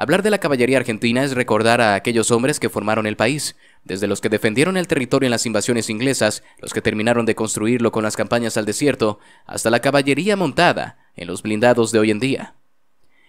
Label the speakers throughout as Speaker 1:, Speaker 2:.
Speaker 1: Hablar de la caballería argentina es recordar a aquellos hombres que formaron el país, desde los que defendieron el territorio en las invasiones inglesas, los que terminaron de construirlo con las campañas al desierto, hasta la caballería montada en los blindados de hoy en día.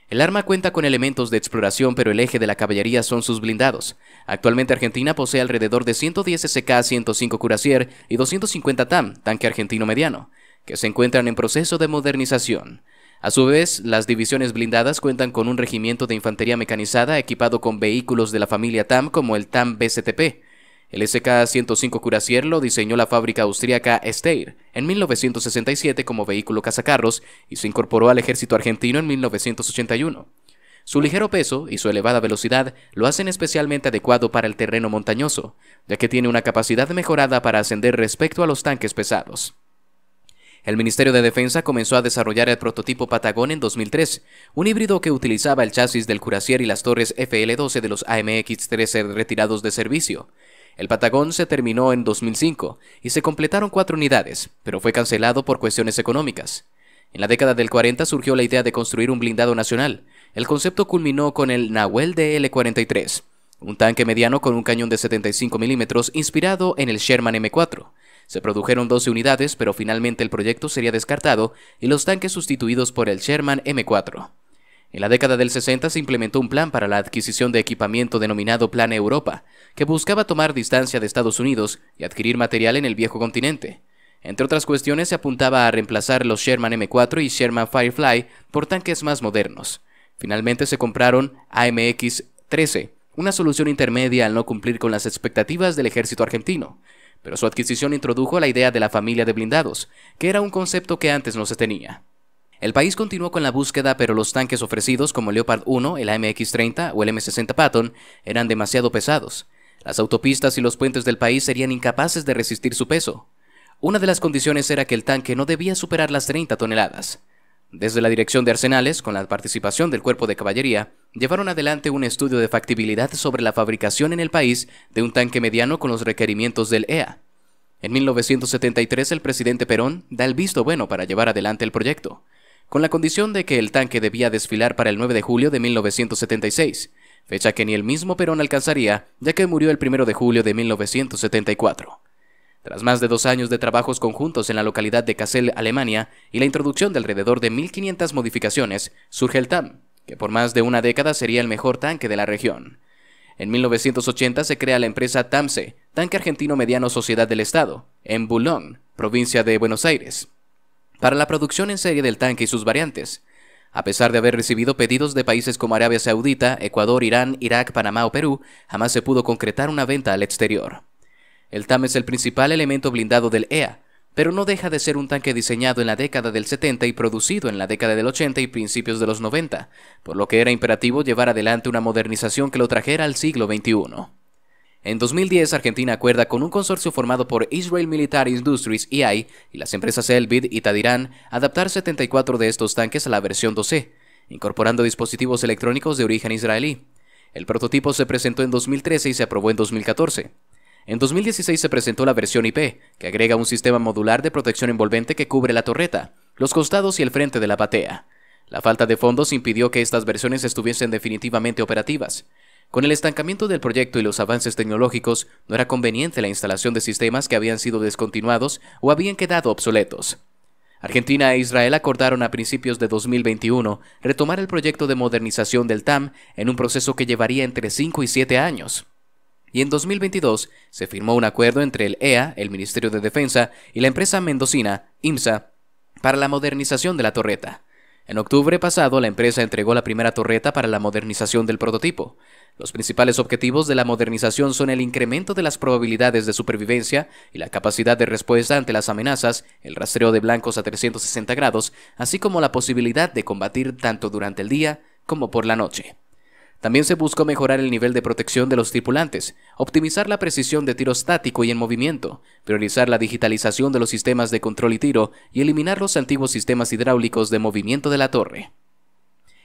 Speaker 1: El arma cuenta con elementos de exploración, pero el eje de la caballería son sus blindados. Actualmente Argentina posee alrededor de 110 SK, 105 Curacier y 250 TAM, tanque argentino mediano, que se encuentran en proceso de modernización. A su vez, las divisiones blindadas cuentan con un regimiento de infantería mecanizada equipado con vehículos de la familia TAM como el TAM BSTP. El SK-105 Curacier lo diseñó la fábrica austríaca Steyr en 1967 como vehículo cazacarros y se incorporó al ejército argentino en 1981. Su ligero peso y su elevada velocidad lo hacen especialmente adecuado para el terreno montañoso, ya que tiene una capacidad mejorada para ascender respecto a los tanques pesados. El Ministerio de Defensa comenzó a desarrollar el prototipo Patagón en 2003, un híbrido que utilizaba el chasis del Curacier y las torres FL-12 de los AMX-13 retirados de servicio. El Patagón se terminó en 2005 y se completaron cuatro unidades, pero fue cancelado por cuestiones económicas. En la década del 40 surgió la idea de construir un blindado nacional. El concepto culminó con el Nahuel DL-43, un tanque mediano con un cañón de 75 milímetros inspirado en el Sherman M4. Se produjeron 12 unidades, pero finalmente el proyecto sería descartado y los tanques sustituidos por el Sherman M4. En la década del 60 se implementó un plan para la adquisición de equipamiento denominado Plan Europa, que buscaba tomar distancia de Estados Unidos y adquirir material en el viejo continente. Entre otras cuestiones, se apuntaba a reemplazar los Sherman M4 y Sherman Firefly por tanques más modernos. Finalmente se compraron AMX-13, una solución intermedia al no cumplir con las expectativas del ejército argentino pero su adquisición introdujo la idea de la familia de blindados, que era un concepto que antes no se tenía. El país continuó con la búsqueda, pero los tanques ofrecidos como el Leopard 1, el AMX-30 o el M60 Patton eran demasiado pesados. Las autopistas y los puentes del país serían incapaces de resistir su peso. Una de las condiciones era que el tanque no debía superar las 30 toneladas. Desde la dirección de arsenales, con la participación del cuerpo de caballería, llevaron adelante un estudio de factibilidad sobre la fabricación en el país de un tanque mediano con los requerimientos del EA. En 1973 el presidente Perón da el visto bueno para llevar adelante el proyecto, con la condición de que el tanque debía desfilar para el 9 de julio de 1976, fecha que ni el mismo Perón alcanzaría ya que murió el 1 de julio de 1974. Tras más de dos años de trabajos conjuntos en la localidad de Kassel, Alemania, y la introducción de alrededor de 1.500 modificaciones, surge el TAM, que por más de una década sería el mejor tanque de la región. En 1980 se crea la empresa TAMSE, Tanque Argentino Mediano Sociedad del Estado, en Boulogne, provincia de Buenos Aires, para la producción en serie del tanque y sus variantes. A pesar de haber recibido pedidos de países como Arabia Saudita, Ecuador, Irán, Irak, Panamá o Perú, jamás se pudo concretar una venta al exterior. El TAM es el principal elemento blindado del EA, pero no deja de ser un tanque diseñado en la década del 70 y producido en la década del 80 y principios de los 90, por lo que era imperativo llevar adelante una modernización que lo trajera al siglo XXI. En 2010, Argentina acuerda con un consorcio formado por Israel Military Industries EI y las empresas Elbit y Tadirán adaptar 74 de estos tanques a la versión 2C, e, incorporando dispositivos electrónicos de origen israelí. El prototipo se presentó en 2013 y se aprobó en 2014. En 2016 se presentó la versión IP, que agrega un sistema modular de protección envolvente que cubre la torreta, los costados y el frente de la batea. La falta de fondos impidió que estas versiones estuviesen definitivamente operativas. Con el estancamiento del proyecto y los avances tecnológicos, no era conveniente la instalación de sistemas que habían sido descontinuados o habían quedado obsoletos. Argentina e Israel acordaron a principios de 2021 retomar el proyecto de modernización del TAM en un proceso que llevaría entre 5 y 7 años y en 2022 se firmó un acuerdo entre el EA, el Ministerio de Defensa, y la empresa mendocina, IMSA, para la modernización de la torreta. En octubre pasado, la empresa entregó la primera torreta para la modernización del prototipo. Los principales objetivos de la modernización son el incremento de las probabilidades de supervivencia y la capacidad de respuesta ante las amenazas, el rastreo de blancos a 360 grados, así como la posibilidad de combatir tanto durante el día como por la noche. También se buscó mejorar el nivel de protección de los tripulantes, optimizar la precisión de tiro estático y en movimiento, priorizar la digitalización de los sistemas de control y tiro y eliminar los antiguos sistemas hidráulicos de movimiento de la torre.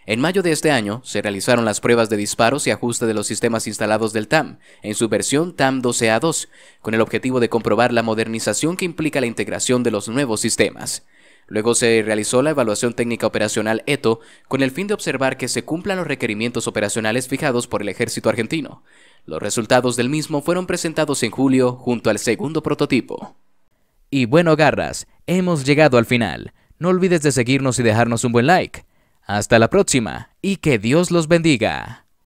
Speaker 1: En mayo de este año se realizaron las pruebas de disparos y ajuste de los sistemas instalados del TAM, en su versión TAM 12A2, con el objetivo de comprobar la modernización que implica la integración de los nuevos sistemas. Luego se realizó la evaluación técnica operacional ETO con el fin de observar que se cumplan los requerimientos operacionales fijados por el ejército argentino. Los resultados del mismo fueron presentados en julio junto al segundo prototipo. Y bueno, garras, hemos llegado al final. No olvides de seguirnos y dejarnos un buen like. Hasta la próxima y que Dios los bendiga.